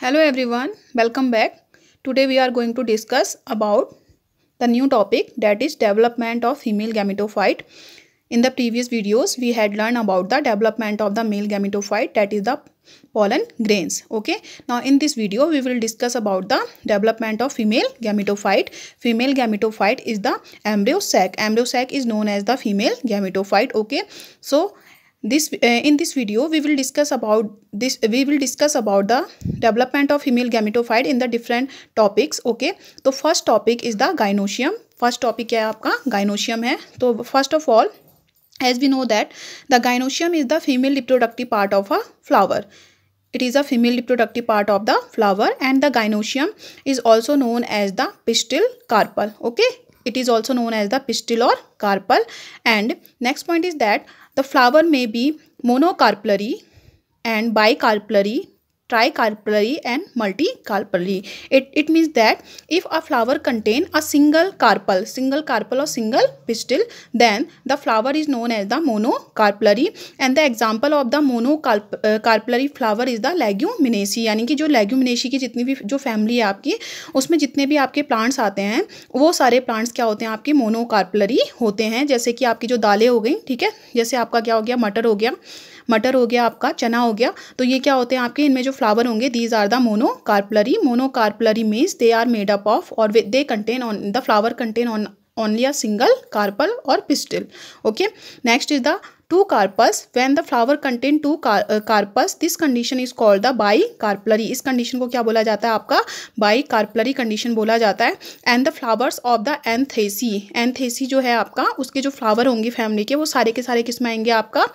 hello everyone welcome back today we are going to discuss about the new topic that is development of female gametophyte in the previous videos we had learned about the development of the male gametophyte that is the pollen grains okay now in this video we will discuss about the development of female gametophyte female gametophyte is the embryo sac embryo sac is known as the female gametophyte okay so this uh, in this video we will discuss about this we will discuss about the development of female gametophyte in the different topics okay so first topic is the gynoecium first topic क्या है आपका gynosium है तो first of all as we know that the gynoecium is the female reproductive part of a flower it is a female reproductive part of the flower and the gynoecium is also known as the pistil carpel okay it is also known as the pistil or carpel and next point is that The flower may be monocarpellary and bicarpellary tricarpellary and multi multicarpellary it it means that if a flower contain a single carpel single carpel और single pistil then the flower is known as the monocarpellary and the example of the monocarpellary flower is the लेग्यू leguminosae यानी कि जो लेग्यू मिनेशी की जितनी भी जो family है आपकी उसमें जितने भी आपके प्लांट्स आते हैं वो सारे प्लांट्स क्या होते हैं आपके मोनो कार्पलरी होते हैं जैसे कि आपकी जो दालें हो गई ठीक है जैसे आपका क्या हो गया मटर हो गया मटर हो गया आपका चना हो गया तो ये क्या होते हैं आपके इनमें जो फ्लावर होंगे these are the monocarpellary monocarpellary means they are made up of और they contain on the flower contain on only a single carpel और pistil okay next is the two carpels when the flower contain two carpels this condition is called the bicarpellary इस कंडीशन को क्या बोला जाता है आपका by carpellary condition बोला जाता है and the flowers of the एनथेसी एनथेसी जो है आपका उसके जो फ्लावर होंगे फैमिली के वो सारे के सारे किस में आएंगे आपका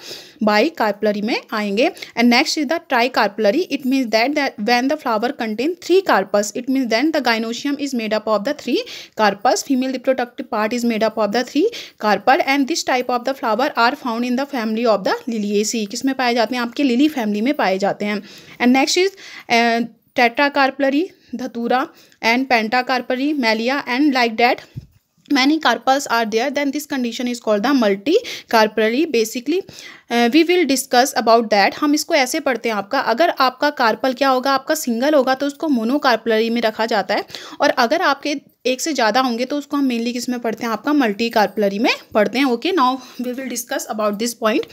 बाई कार्पलरी में आएंगे and next is the tricarpellary it means that when the flower contain three carpels it means then the gynoecium is made up of the three carpels female reproductive part is made up of the three carpels and this type of the flower are found in the family of the Liliaceae किस में पाए जाते हैं आपके lily family में पाए जाते हैं and next is tetracarpellary datura and pentacarpellary Melia and like that many carpels are there then this condition is called the multicarpellary basically we will discuss about that हम इसको ऐसे पढ़ते हैं आपका अगर आपका कार्पल क्या होगा आपका सिंगल होगा तो उसको मोनो कार्पलरी में रखा जाता है और अगर आपके एक से ज़्यादा होंगे तो उसको हम मेनली किस में पढ़ते हैं आपका मल्टी कार्पलरी में पढ़ते हैं okay now we will discuss about this point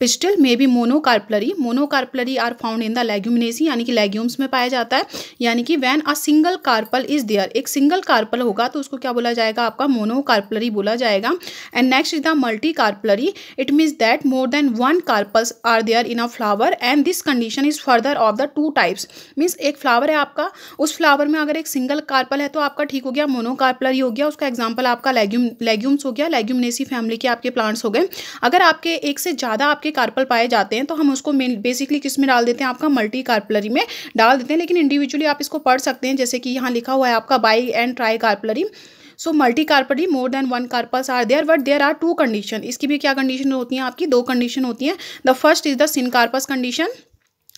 pistil may be monocarpellary monocarpellary are found in the leguminosae यानी कि लेग्यूम्स में पाया जाता है यानी कि when a single carpel is there एक सिंगल कार्पल होगा तो उसको क्या बोला जाएगा आपका मोनोकार्पलरी बोला जाएगा and next is the multicarpellary it means that more than one carpels are there in a flower and this condition is further of the two types means एक फ्लावर है आपका उस फ्लावर में अगर एक single carpel है तो आपका ठीक हो गया मोनोकार्पलर हो गया उसका एग्जाम्पल आपका लेग्यूम लेग्यूम्स हो गया लेग्यूमनेसी फैमिली के आपके प्लांट्स हो गए अगर आपके एक से ज़्यादा आपके कार्पल पाए जाते हैं तो हम उसको मेन बेसिकली किस में डाल देते हैं आपका मल्टी कार्पलरी में डाल देते हैं लेकिन इंडिविजुअली आप इसको पढ़ सकते हैं जैसे कि यहाँ लिखा हुआ है आपका bi and tricarpellary so multicarpellary more than one carpels are there but there are two condition इसकी भी क्या कंडीशन होती हैं आपकी दो कंडीशन होती हैं the first is the syncarpous condition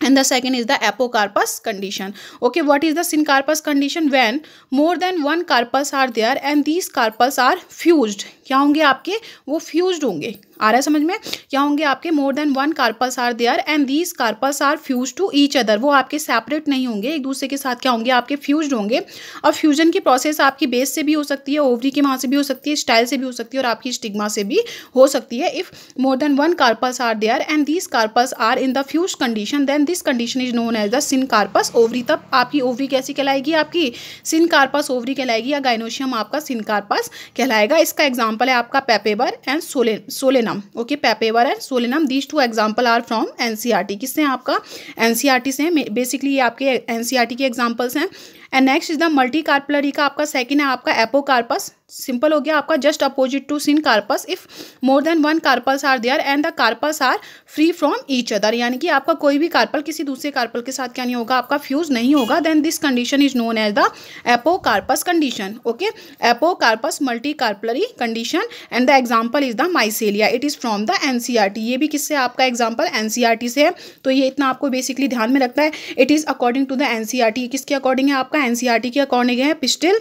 and the second is the apocarpus condition okay what is the syncarpus condition when more than one carpus are there and these carpus are fused क्या होंगे आपके वो fused होंगे आ रहा है समझ में क्या होंगे आपके more than one carpels are there and these carpels are fuse to each other वो आपके सेपरेट नहीं होंगे एक दूसरे के साथ क्या होंगे आपके फ्यूज होंगे और फ्यूजन की प्रोसेस आपकी बेस से भी हो सकती है ओवरी के वहाँ से भी हो सकती है स्टाइल से भी हो सकती है और आपकी स्टिग्मा से भी हो सकती है if more than one carpels are there and these carpels are in the fuse condition then this condition is known as the syncarpous ovary तब आपकी ओवरी कैसी कहलाएगी आपकी सिन कार्पस ओवरी कहलाएगी या गाइनोशियम आपका सिन कार्पस कहलाएगा इसका एग्जाम्पल एग्जाम्पल है आपका पेपेवर एंड सोले Solanum okay Papaver and Solanum these two example are from NCERT किससे हैं आपका टी e से हैं बेसिकली ये आपके एनसीआरटी e के एग्जाम्पल्स हैं and next is the multicarpellary का आपका सेकेंड है आपका एपोकार्पस सिंपल हो गया आपका just opposite to syncarpous if more than one carpels are there and the carpels are free from each other यानी कि आपका कोई भी कार्पल किसी दूसरे कार्पल के साथ क्या नहीं होगा आपका फ्यूज नहीं होगा then this condition is known as the apocarpous condition okay apocarpous multicarpellary condition and the example is the Michelia it is from the N ये भी किससे आपका एग्जाम्पल एन e से है तो ये इतना आपको बेसिकली ध्यान में रखता है it is according to the N किसके अकॉर्डिंग है आपका एनसीईआरटी के अकॉर्डिंग है pistil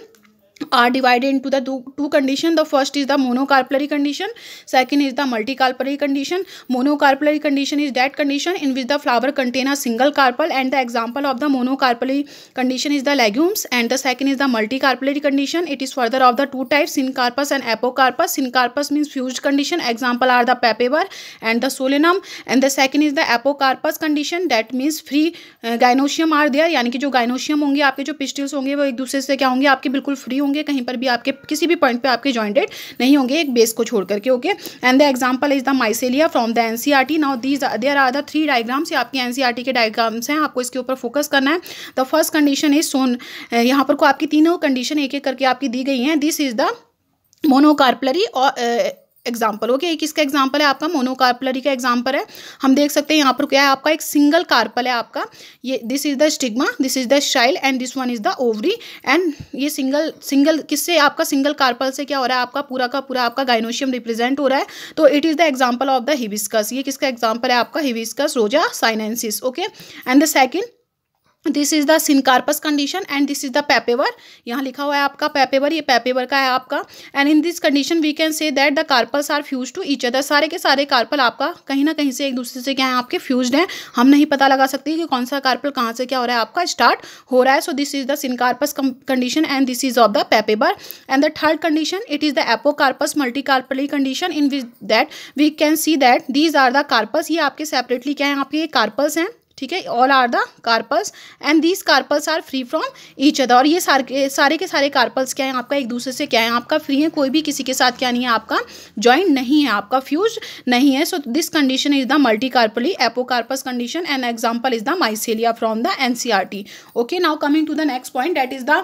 are divided into the two condition the first is the monocarpellary condition second is the multi multicarpellary condition monocarpellary condition is that condition in which the flower contain a single carpel and the example of the monocarpellary condition is the legumes and the second is the multi multicarpellary condition it is further of the two type carpous and apocarpous carpous means fuse condition example are the Papaver and the Solanum and the second is the apocarpous condition that means free gynoecium are there यानी कि जो gynoecium होंगे आपके जो pistols होंगे वो एक दूसरे से क्या होंगे आपके बिल्कुल फ्री होंगे होंगे कहीं पर भी आपके किसी भी पॉइंट पे आपके जॉइंटेड नहीं होंगे एक बेस को छोड़ करके okay and the example is the Michelia from the NCERT now these there are the three diagrams ये आपके एनसीईआरटी e के डायग्राम्स हैं आपको इसके ऊपर फोकस करना है द फर्स्ट कंडीशन इज सोन यहाँ पर को आपकी तीनों कंडीशन एक एक करके आपकी दी गई हैं दिस इज द मोनोकार्पलरी और एग्जाम्पल ओके okay, एक इसका एग्जाम्पल है आपका मोनोकार्पलरी का एग्जाम्पल है हम देख सकते हैं यहाँ पर क्या है आपका एक सिंगल कार्पल है आपका ये this is the stigma this is the style and this one is the ovary एंड ये सिंगल सिंगल किससे आपका सिंगल कार्पल से क्या हो रहा है आपका पूरा का पूरा आपका गाइनोशियम रिप्रेजेंट हो रहा है तो it is the example of the hibiscus ये किसका एग्जाम्पल है आपका hibiscus rosa sinensis okay and the second this is the syncarpous condition and this is the Papaver यहाँ लिखा हुआ है आपका पैपेवर ये पैपेवर का है आपका and in this condition we can say that the carpels are fuse to each other सारे के सारे कार्पल आपका कहीं ना कहीं से एक दूसरे से क्या है आपके फ्यूज्ड हैं हम नहीं पता लगा सकते कि कौन सा कार्पल कहाँ से क्या हो रहा है आपका स्टार्ट हो रहा है so this is the syncarpous condition and this is of the Papaver and the third condition it is the apocarpous multicarpellary condition in which that we can see that these are the carpels ये आपके separately क्या है आपके carpals हैं ठीक है all are the carpels and these carpels are free from each other और ये सारे सारे के सारे कार्पल्स क्या हैं आपका एक दूसरे से क्या है आपका फ्री है कोई भी किसी के साथ क्या नहीं है आपका ज्वाइंट नहीं है आपका फ्यूज नहीं है so this condition is the multi carpellary apocarpous condition and example is the Michelia from the NCERT okay now coming to the next point that is the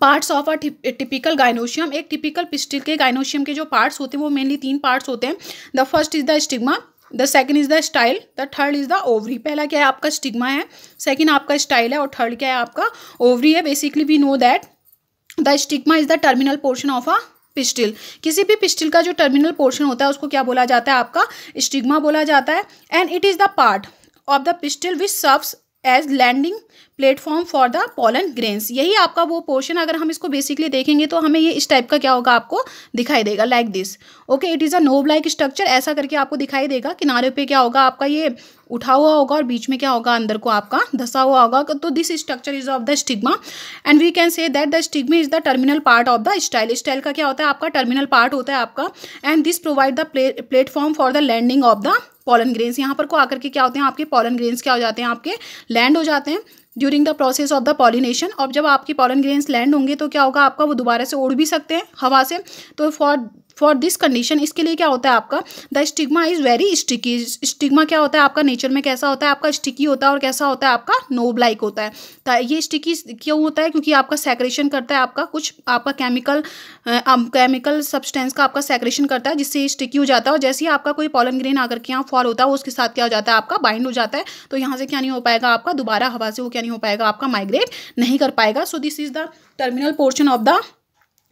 parts of a typical gynoecium एक typical pistil के gynoecium के जो parts होते हैं वो mainly तीन parts होते हैं the first is the stigma the second is the style the third is the ovary पहला क्या है आपका स्टिग्मा है सेकेंड आपका स्टाइल है और थर्ड क्या है आपका ओवरी है basically we know that the stigma is the terminal portion of a pistil किसी भी पिस्टिल का जो टर्मिनल पोर्शन होता है उसको क्या बोला जाता है आपका स्टिग्मा बोला जाता है and it is the part of the pistil which serves as landing platform for the pollen grains यही आपका वो पोर्शन अगर हम इसको बेसिकली देखेंगे तो हमें ये इस टाइप का क्या होगा आपको दिखाई देगा like this okay it is a knob like structure ऐसा करके आपको दिखाई देगा किनारे पे क्या होगा आपका ये उठा हुआ होगा और बीच में क्या होगा अंदर को आपका धसा हुआ होगा तो this structure is of the stigma and we can say that the stigma is the terminal part of the style style का क्या होता है आपका टर्मिनल पार्ट होता है आपका and this provide the platform for the landing of the pollen grains यहाँ पर को आकर के क्या होते हैं आपके पॉलन ग्रेन्स क्या हो जाते हैं आपके लैंड हो जाते हैं during the process of the pollination और जब आपके पॉलन ग्रेन्स लैंड होंगे तो क्या होगा आपका वो दोबारा से उड़ भी सकते हैं हवा से तो फॉर फॉर दिस कंडीशन इसके लिए क्या होता है आपका the stigma is very sticky stigma क्या होता है आपका नेचर में कैसा होता है आपका स्टिकी होता है और कैसा होता है आपका नोबलाइक होता है तो ये स्टिकी क्यों होता है क्योंकि आपका सेक्रेशन करता है आपका कुछ आपका केमिकल केमिकल सब्सटेंस का आपका सेक्रेशन करता है जिससे स्टिकी हो जाता है और जैसे ही आपका कोई पॉलन ग्रेन आकर के यहाँ फॉल होता है उसके साथ क्या हो जाता है आपका बाइंड हो जाता है तो यहाँ से क्या नहीं हो पाएगा आपका दोबारा हवा से वो क्या नहीं हो पाएगा आपका माइग्रेट नहीं कर पाएगा so this is the terminal portion of the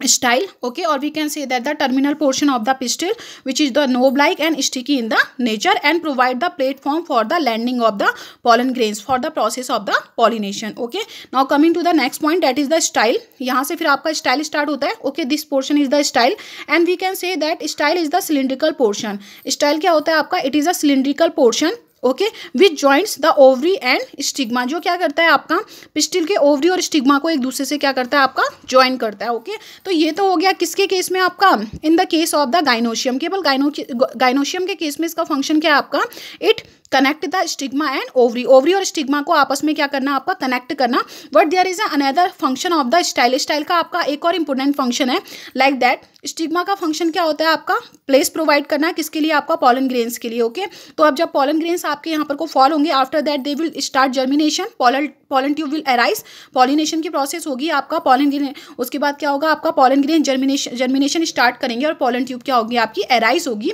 style okay or we can say that the terminal portion of the pistil which is the knob like and sticky in the nature and provide the platform for the landing of the pollen grains for the process of the pollination okay now coming to the next point that is the style yahan se fir aapka style start hota hai okay this portion is the style and we can say that style is the cylindrical portion style kya hota hai aapka it is a cylindrical portion okay which joints the ovary and stigma जो क्या करता है आपका pistil के ovary और stigma को एक दूसरे से क्या करता है आपका ज्वाइन करता है ओके तो ये तो हो गया किसके केस में आपका in the case of the gynoecium केवल गाइनो गाइनोशियम के केस में इसका फंक्शन क्या है आपका it connect the stigma and ovary ovary और स्टिग्मा को आपस में क्या करना आपका कनेक्ट करना but there is another function of the style style का आपका एक और इंपॉर्टेंट फंक्शन है लाइक दैट स्टिग्मा का फंक्शन क्या होता है आपका प्लेस प्रोवाइड करना किसके लिए आपका पॉलन ग्रेन्स के लिए ओके okay? तो अब जब पॉलन ग्रेन्स आपके यहाँ पर को फॉल होंगे after that they will start germination pollen pollen tube will arise pollination की प्रोसेस होगी आपका पॉलन ग्रेन उसके बाद क्या होगा आपका pollen grain germination germination start करेंगे और पॉलन ट्यूब क्या होगी आपकी अराइज होगी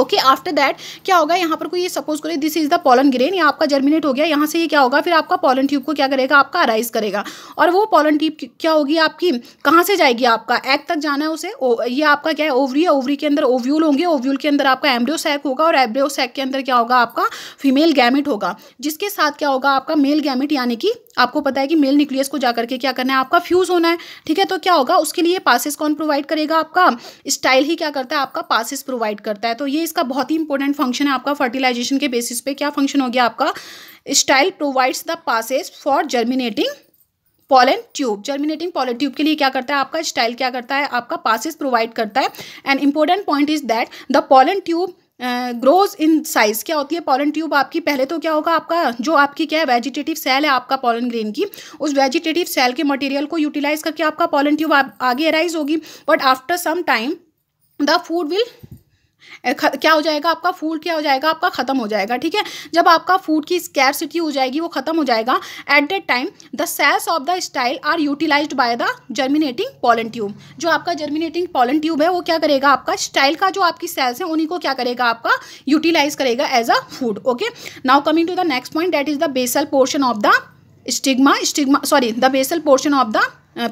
ओके आफ्टर दैट क्या होगा यहाँ पर कोई ये सपोज करे this is the pollen grain या आपका जर्मिनेट हो गया यहाँ से ये क्या होगा फिर आपका पॉलन ट्यूब को क्या करेगा आपका अराइज करेगा और वो पॉलन ट्यूब क्या होगी आपकी कहाँ से जाएगी आपका एग तक जाना है उसे ओ, ये आपका क्या है ओवरी है ओवरी के अंदर ओव्यूल होंगे ओव्यूल के अंदर आपका सैक होगा और एम्ब्रियोसैक के अंदर क्या होगा आपका फीमेल गैमिट होगा जिसके साथ क्या होगा आपका मेल गैमिट यानी कि आपको पता है कि मेल न्यूक्लियस को जाकर के क्या करना है आपका फ्यूज होना है ठीक है तो क्या होगा उसके लिए पासिस कौन प्रोवाइड करेगा आपका स्टाइल ही क्या करता है आपका पासिस प्रोवाइड करता है तो ये इसका बहुत ही इंपॉर्टेंट फंक्शन है आपका फर्टिलाइजेशन के बेसिस पे क्या फंक्शन हो गया आपका style provides the passes for germinating pollen tube germinating pollen tube के लिए क्या करता है आपका स्टाइल क्या करता है आपका पासिस प्रोवाइड करता है and important point is that the pollen tube grows in size क्या होती है पॉलन ट्यूब आपकी पहले तो क्या होगा आपका जो आपकी क्या है वेजिटेटिव सेल है आपका पॉलन ग्रेन की उस वेजिटेटिव सेल के मटेरियल को यूटिलाइज करके आपका पॉलन ट्यूब आगे अराइज होगी but after some time the food will क्या हो जाएगा आपका फूड क्या हो जाएगा आपका ख़त्म हो जाएगा ठीक है जब आपका फूड की स्कैरसिटी हो जाएगी वो ख़त्म हो जाएगा at that time the cells of the style are utilize by the germinating pollen tube जो आपका जर्मिनेटिंग पॉलन ट्यूब है वो क्या करेगा आपका स्टाइल का जो आपकी सेल्स है उन्हीं को क्या करेगा आपका यूटिलाइज करेगा as a food okay now coming to the next point that is the basal portion of the stigma stigma sorry the basal portion of the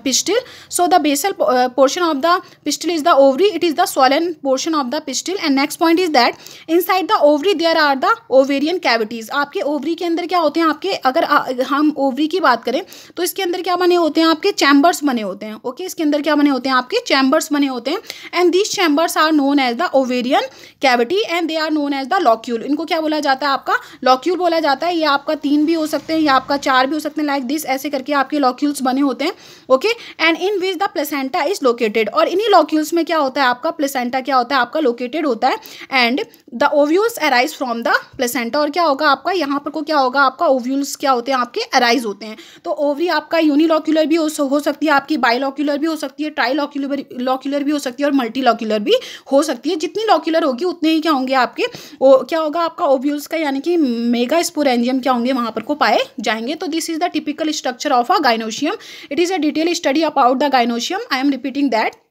pistil so the basal portion of the portion is the ovary it is ovary it is the swollen portion of the pistil and next point is that inside the are the ovarian the आपके ovary के अंदर क्या होते हैं आपके अगर uh, हम ovary की बात करें तो इसके अंदर क्या बने होते हैं आपके चैम्बर्स बने होते हैं ओके इसके अंदर क्या बने होते हैं आपके चैम्बर्स बने होते हैं and these chambers are known as the ovarian cavity and they are known as the locule इनको क्या बोला जाता है आपका लॉक्यूल बोला जाता है ये आपका तीन भी हो सकते हैं या आपका चार भी हो सकते हैं लाइक दिस ऐसे करके आपके लॉक्यूल्स बने होते हैं okay and in which the placenta is located और इन्हीं लॉक्यूल्स में क्या होता है आपका प्लेसेंटा क्या होता है आपका लोकेटेड होता है and the ovules arise from the placenta और क्या होगा आपका यहाँ पर को क्या होगा आपका ओव्यूल्स क्या होते हैं आपके अराइज होते हैं तो ओवरी आपका यूनिलॉक्यूलर भी हो, सकती है आपकी बाइलॉक्यूलर भी हो सकती है ट्राई लॉक्यूलर भी हो सकती है और मल्टी लॉक्यूलर भी हो सकती है जितनी लॉक्यूलर होगी उतने ही क्या होंगे आपके ओ, क्या होगा आपका ओव्यूल्स का यानी कि मेगा स्पोरेंजियम क्या होंगे वहाँ पर को पाए जाएंगे तो this is the typical structure of a gynoecium it is a detail really study about the gynosium i am repeating that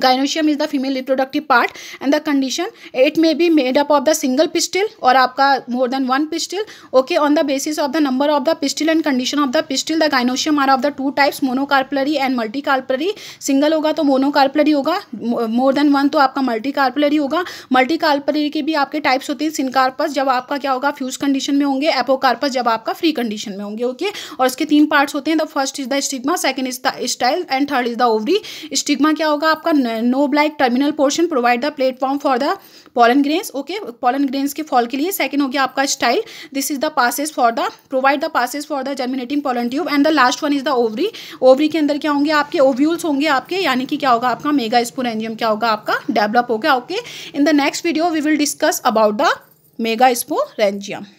gynoecium is the female reproductive part and the condition it may be made up of the single pistil और आपका more than one pistil okay on the basis of the number of the pistil and condition of the pistil the gynoecium are of the two types monocarpellary and multi carpellary single होगा तो monocarpellary होगा more than one तो आपका multi carpellary होगा multi carpellary के भी आपके types होते हैं सिनकार्पस जब आपका क्या होगा फ्यूज कंडीशन में होंगे एपोकार्पस जब आपका फ्री कंडीशन में होंगे ओके okay? और इसके तीन पार्ट्स होते हैं the first is the stigma second is the style and third is the ovary stigma क्या होगा आपका knob like terminal portion provide the platform for the pollen grains okay pollen grains के fall के लिए second हो गया आपका style this is the passage for the provide the passes for the germinating pollen tube and the last one is the ovary ovary के अंदर क्या होंगे आपके ओव्यूल्स होंगे आपके यानी कि क्या होगा आपका मेगा स्पोरेंजियम क्या होगा आपका डेवलप होगा okay in the next video we will discuss about the mega sporangium